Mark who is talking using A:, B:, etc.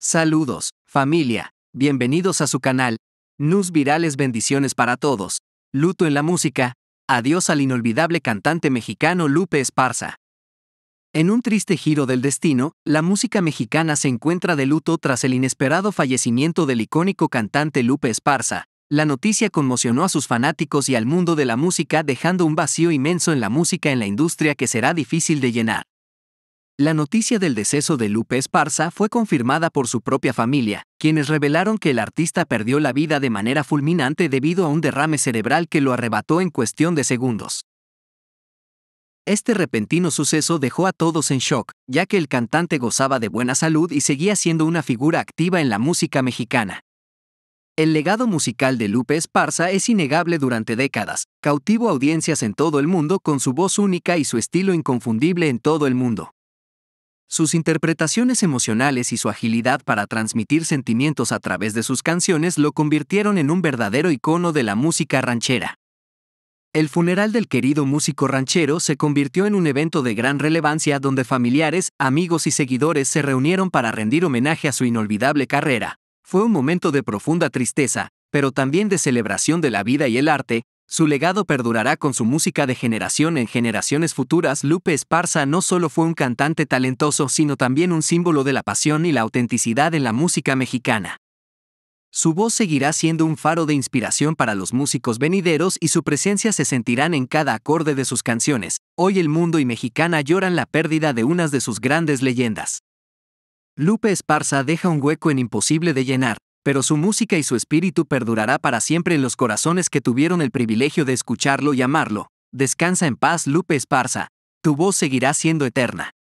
A: Saludos, familia, bienvenidos a su canal. Nus virales bendiciones para todos. Luto en la música. Adiós al inolvidable cantante mexicano Lupe Esparza. En un triste giro del destino, la música mexicana se encuentra de luto tras el inesperado fallecimiento del icónico cantante Lupe Esparza. La noticia conmocionó a sus fanáticos y al mundo de la música dejando un vacío inmenso en la música en la industria que será difícil de llenar. La noticia del deceso de Lupe Esparza fue confirmada por su propia familia, quienes revelaron que el artista perdió la vida de manera fulminante debido a un derrame cerebral que lo arrebató en cuestión de segundos. Este repentino suceso dejó a todos en shock, ya que el cantante gozaba de buena salud y seguía siendo una figura activa en la música mexicana. El legado musical de Lupe Esparza es innegable durante décadas, cautivo audiencias en todo el mundo con su voz única y su estilo inconfundible en todo el mundo. Sus interpretaciones emocionales y su agilidad para transmitir sentimientos a través de sus canciones lo convirtieron en un verdadero icono de la música ranchera. El funeral del querido músico ranchero se convirtió en un evento de gran relevancia donde familiares, amigos y seguidores se reunieron para rendir homenaje a su inolvidable carrera. Fue un momento de profunda tristeza, pero también de celebración de la vida y el arte, su legado perdurará con su música de generación en generaciones futuras. Lupe Esparza no solo fue un cantante talentoso, sino también un símbolo de la pasión y la autenticidad en la música mexicana. Su voz seguirá siendo un faro de inspiración para los músicos venideros y su presencia se sentirán en cada acorde de sus canciones. Hoy el mundo y mexicana lloran la pérdida de unas de sus grandes leyendas. Lupe Esparza deja un hueco en imposible de llenar, pero su música y su espíritu perdurará para siempre en los corazones que tuvieron el privilegio de escucharlo y amarlo. Descansa en paz, Lupe Esparza. Tu voz seguirá siendo eterna.